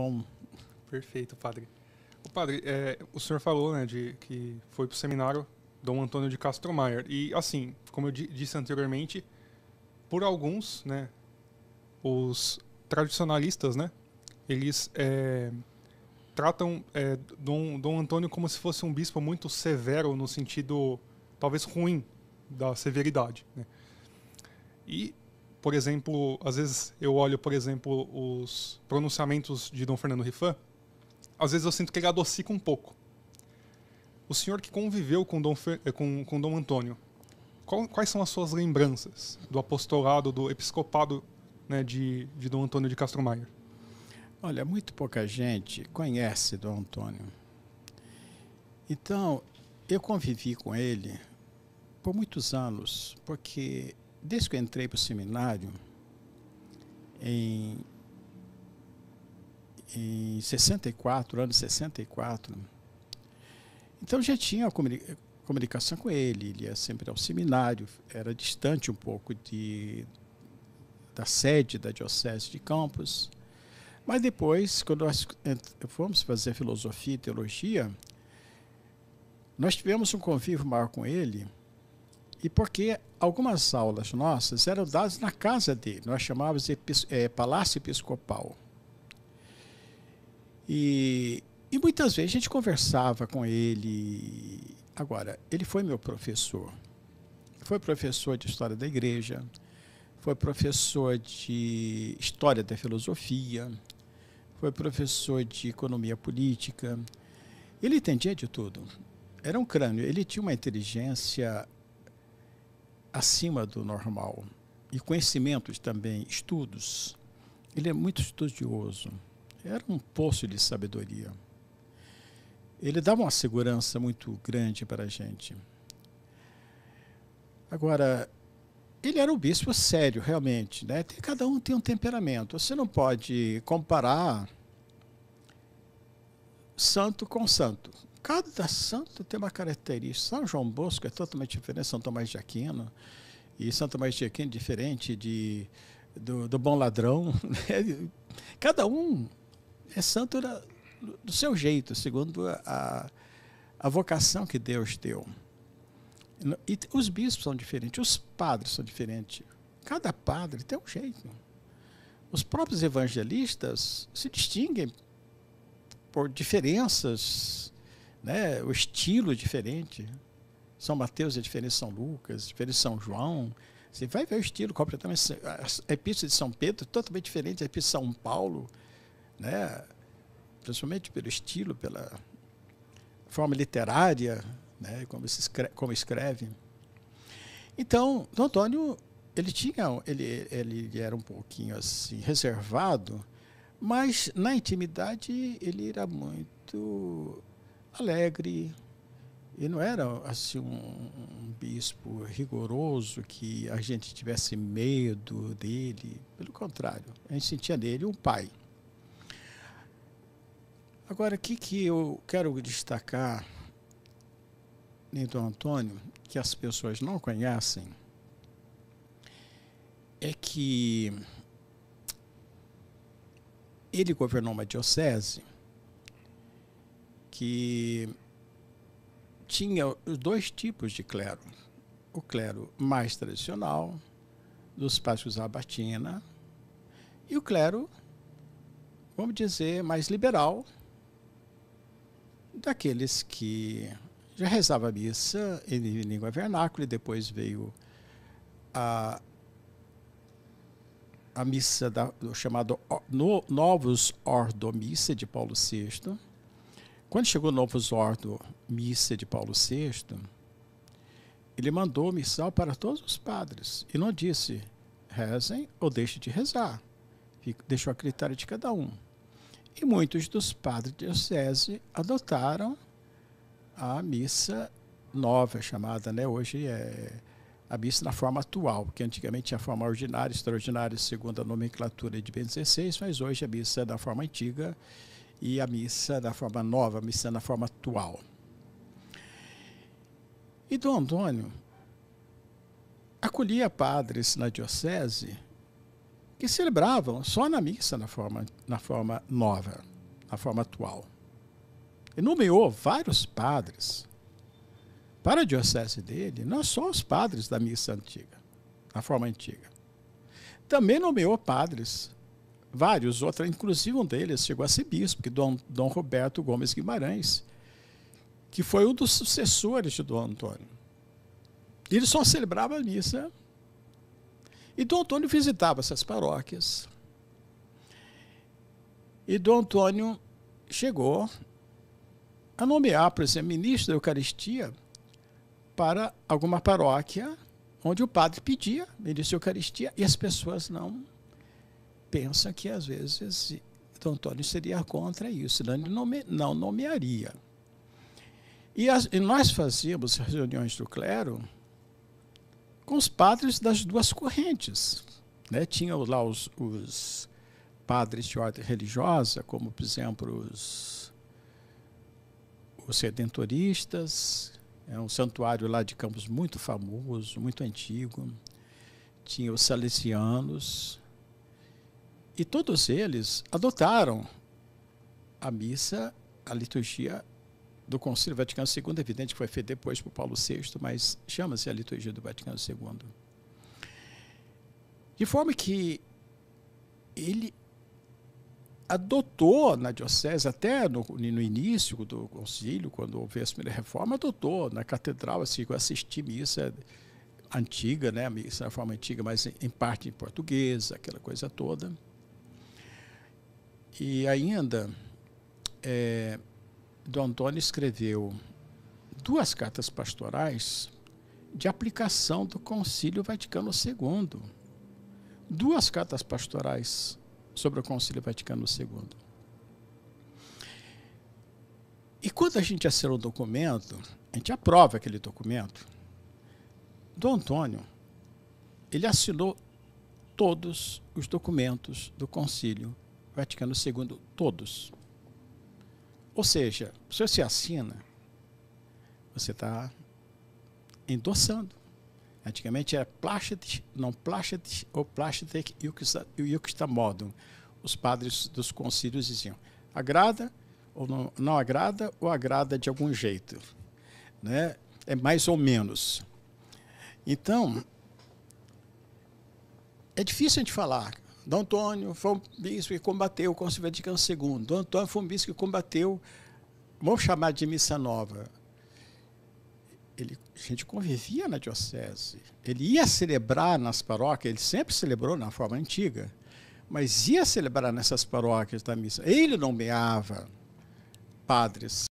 bom. Perfeito, padre. O padre, é, o senhor falou né, de que foi para o seminário Dom Antônio de Castro Maier. E, assim, como eu disse anteriormente, por alguns, né, os tradicionalistas, né, eles é, tratam é, Dom, Dom Antônio como se fosse um bispo muito severo, no sentido talvez ruim da severidade. Né? E por exemplo, às vezes eu olho, por exemplo, os pronunciamentos de Dom Fernando Rifan, às vezes eu sinto que ele adocica um pouco. O senhor que conviveu com Dom, Fer, eh, com, com Dom Antônio, qual, quais são as suas lembranças do apostolado, do episcopado né, de, de Dom Antônio de Castro Maia? Olha, muito pouca gente conhece Dom Antônio. Então, eu convivi com ele por muitos anos, porque desde que eu entrei para o seminário, em, em 64, ano 64, então já tinha comuni comunicação com ele, ele ia sempre ao seminário, era distante um pouco de, da sede da Diocese de Campos. Mas depois, quando nós fomos fazer filosofia e teologia, nós tivemos um convívio maior com ele e porque algumas aulas nossas eram dadas na casa dele, nós chamávamos de é, Palácio Episcopal. E, e muitas vezes a gente conversava com ele. Agora, ele foi meu professor. Foi professor de História da Igreja, foi professor de História da Filosofia, foi professor de Economia Política. Ele entendia de tudo. Era um crânio. Ele tinha uma inteligência acima do normal e conhecimentos também, estudos. Ele é muito estudioso. Era um poço de sabedoria. Ele dava uma segurança muito grande para a gente. Agora, ele era um bispo sério, realmente. Né? Cada um tem um temperamento. Você não pode comparar santo com santo. Cada santo tem uma característica. São João Bosco é totalmente diferente de São Tomás de Aquino. E São Tomás de Aquino é diferente de, do, do bom ladrão. Né? Cada um é santo da, do seu jeito, segundo a, a vocação que Deus deu. E os bispos são diferentes, os padres são diferentes. Cada padre tem um jeito. Os próprios evangelistas se distinguem por diferenças né? o estilo é diferente. São Mateus é diferente de São Lucas, diferente de São João. Você vai ver o estilo A epístola de São Pedro é totalmente diferente da epístola de São Paulo, né? principalmente pelo estilo, pela forma literária, né? como, se escreve, como escreve. Então, Dom Antônio ele tinha ele, ele era um pouquinho assim reservado mas na intimidade ele era muito alegre. E não era assim um, um bispo rigoroso que a gente tivesse medo dele. Pelo contrário, a gente sentia nele um pai. Agora, o que, que eu quero destacar em né, Dom Antônio, que as pessoas não conhecem, é que ele governou uma diocese que tinha os dois tipos de clero. O clero mais tradicional, dos pastos abatina, e o clero, vamos dizer, mais liberal, daqueles que já rezava a missa em língua vernácula e depois veio a, a missa da, do chamado no, Novos Ordomissa de Paulo VI quando chegou o novo Ordo, missa de Paulo VI, ele mandou missal para todos os padres e não disse rezem ou deixem de rezar. Deixou a critério de cada um. E muitos dos padres de diocese adotaram a missa nova, chamada, né? Hoje é a missa na forma atual, porque antigamente tinha a forma ordinária, extraordinária, segundo a nomenclatura de Bento XVI, mas hoje a missa é da forma antiga e a missa da forma nova, a missa na forma atual. E Dom Antônio acolhia padres na diocese que celebravam só na missa na forma, na forma nova, na forma atual. E nomeou vários padres para a diocese dele, não só os padres da missa antiga, na forma antiga. Também nomeou padres vários outros, inclusive um deles chegou a ser bispo, que Dom, Dom Roberto Gomes Guimarães, que foi um dos sucessores de Dom Antônio. Ele só celebrava a missa. E Dom Antônio visitava essas paróquias. E Dom Antônio chegou a nomear, por exemplo, ministro da Eucaristia para alguma paróquia onde o padre pedia ministro da Eucaristia e as pessoas não pensa que às vezes Dom Antônio seria contra isso, senão né? ele nome, não nomearia. E, as, e nós fazíamos reuniões do clero com os padres das duas correntes. Né? Tinha lá os, os padres de ordem religiosa, como, por exemplo, os, os redentoristas, é um santuário lá de Campos muito famoso, muito antigo. Tinha os salesianos, e todos eles adotaram a missa, a liturgia do Concílio Vaticano II, evidente que foi feito depois por Paulo VI, mas chama-se a liturgia do Vaticano II. De forma que ele adotou na diocese, até no, no início do concílio, quando houve a primeira reforma, adotou na catedral, assim, eu assisti missa antiga, né, missa na forma antiga, mas em parte em português, aquela coisa toda. E ainda, é, Dom Antônio escreveu duas cartas pastorais de aplicação do Concílio Vaticano II. Duas cartas pastorais sobre o Concílio Vaticano II. E quando a gente assina o documento, a gente aprova aquele documento. Dom Antônio, ele assinou todos os documentos do concílio Vaticano II, todos. Ou seja, se você assina, você está endossando. Antigamente era Plachetes, não Plachetes, ou Plachetec e modo. Os padres dos concílios diziam, agrada ou não, não agrada, ou agrada de algum jeito. Né? É mais ou menos. Então, é difícil a gente falar Dom Antônio foi um bispo que combateu o Conselho Vaticano II. Dom Antônio foi um bispo que combateu, vamos chamar de missa nova. Ele, a gente convivia na diocese. Ele ia celebrar nas paróquias, ele sempre celebrou na forma antiga, mas ia celebrar nessas paróquias da missa. Ele nomeava padres.